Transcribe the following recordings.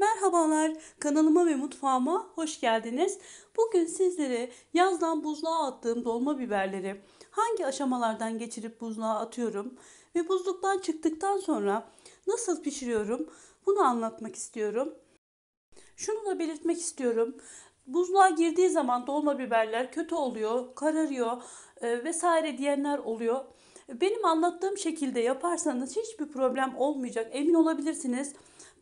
Merhabalar kanalıma ve mutfağıma hoş geldiniz. Bugün sizlere yazdan buzluğa attığım dolma biberleri hangi aşamalardan geçirip buzluğa atıyorum ve buzluktan çıktıktan sonra nasıl pişiriyorum bunu anlatmak istiyorum. Şunu da belirtmek istiyorum. Buzluğa girdiği zaman dolma biberler kötü oluyor, kararıyor e, vesaire diyenler oluyor. Benim anlattığım şekilde yaparsanız hiçbir problem olmayacak. Emin olabilirsiniz.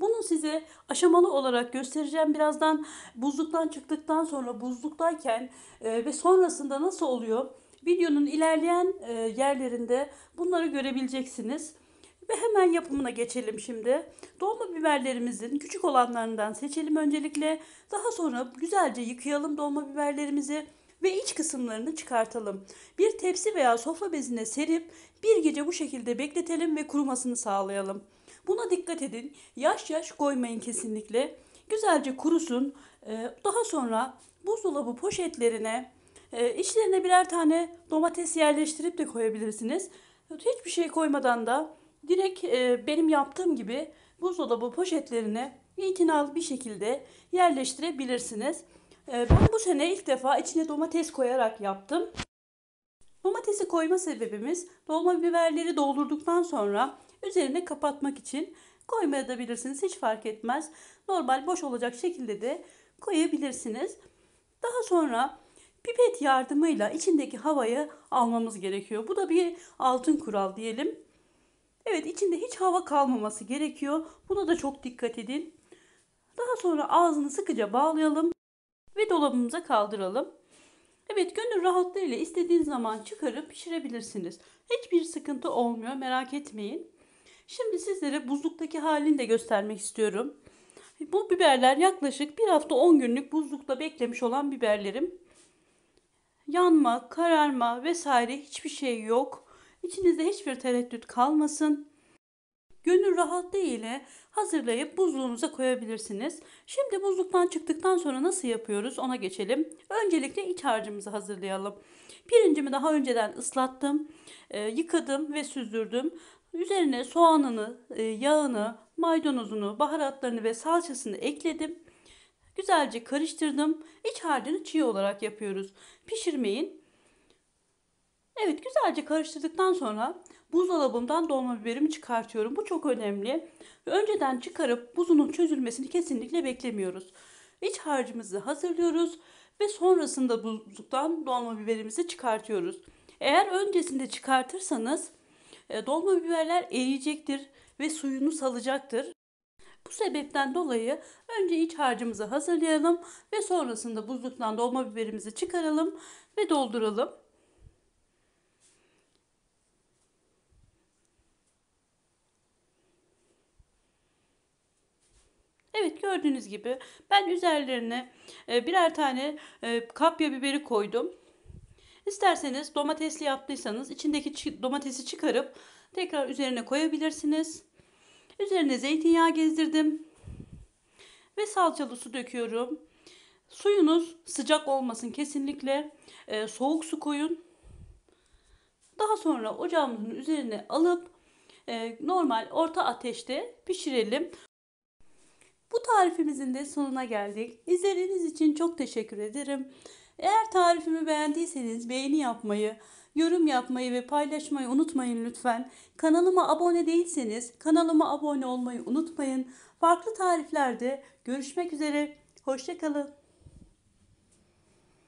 Bunu size aşamalı olarak göstereceğim. Birazdan buzluktan çıktıktan sonra buzluktayken e, ve sonrasında nasıl oluyor? Videonun ilerleyen e, yerlerinde bunları görebileceksiniz. Ve hemen yapımına geçelim şimdi. Dolma biberlerimizin küçük olanlarından seçelim öncelikle. Daha sonra güzelce yıkayalım dolma biberlerimizi ve iç kısımlarını çıkartalım. Bir tepsi veya sofra bezine serip bir gece bu şekilde bekletelim ve kurumasını sağlayalım. Buna dikkat edin. Yaş yaş koymayın kesinlikle. Güzelce kurusun. Ee, daha sonra buzdolabı poşetlerine e, içlerine birer tane domates yerleştirip de koyabilirsiniz. Hiçbir şey koymadan da direkt e, benim yaptığım gibi buzdolabı poşetlerine itinalı bir şekilde yerleştirebilirsiniz. Ee, ben bu sene ilk defa içine domates koyarak yaptım. Domatesi koyma sebebimiz dolma biberleri doldurduktan sonra üzerine kapatmak için koymaya da bilirsiniz hiç fark etmez. Normal boş olacak şekilde de koyabilirsiniz. Daha sonra pipet yardımıyla içindeki havayı almamız gerekiyor. Bu da bir altın kural diyelim. Evet içinde hiç hava kalmaması gerekiyor. Buna da çok dikkat edin. Daha sonra ağzını sıkıca bağlayalım ve dolabımıza kaldıralım. Evet gönül rahatlığıyla istediğiniz zaman çıkarıp pişirebilirsiniz. Hiçbir sıkıntı olmuyor merak etmeyin. Şimdi sizlere buzluktaki halini de göstermek istiyorum. Bu biberler yaklaşık 1 hafta 10 günlük buzlukta beklemiş olan biberlerim. Yanma, kararma vesaire hiçbir şey yok. İçinizde hiçbir tereddüt kalmasın gönül rahatlığı ile hazırlayıp buzluğunuza koyabilirsiniz. Şimdi buzluktan çıktıktan sonra nasıl yapıyoruz ona geçelim. Öncelikle iç harcımızı hazırlayalım. Pirincimi daha önceden ıslattım, e, yıkadım ve süzdürdüm. Üzerine soğanını, e, yağını, maydanozunu, baharatlarını ve salçasını ekledim. Güzelce karıştırdım. İç harcını çiğ olarak yapıyoruz. Pişirmeyin. Evet güzelce karıştırdıktan sonra buzdolabımdan dolma biberimi çıkartıyorum. Bu çok önemli. Önceden çıkarıp buzunun çözülmesini kesinlikle beklemiyoruz. İç harcımızı hazırlıyoruz ve sonrasında buzluktan dolma biberimizi çıkartıyoruz. Eğer öncesinde çıkartırsanız e, dolma biberler eriyecektir ve suyunu salacaktır. Bu sebepten dolayı önce iç harcımızı hazırlayalım ve sonrasında buzluktan dolma biberimizi çıkaralım ve dolduralım. Gördüğünüz gibi ben üzerlerine e, birer tane e, kapya biberi koydum. İsterseniz domatesli yaptıysanız içindeki domatesi çıkarıp tekrar üzerine koyabilirsiniz. Üzerine zeytinyağı gezdirdim. Ve salçalı su döküyorum. Suyunuz sıcak olmasın kesinlikle. E, soğuk su koyun. Daha sonra ocağımızın üzerine alıp e, normal orta ateşte pişirelim. Bu tarifimizin de sonuna geldik. İzlediğiniz için çok teşekkür ederim. Eğer tarifimi beğendiyseniz beğeni yapmayı, yorum yapmayı ve paylaşmayı unutmayın lütfen. Kanalıma abone değilseniz kanalıma abone olmayı unutmayın. Farklı tariflerde görüşmek üzere. Hoşçakalın.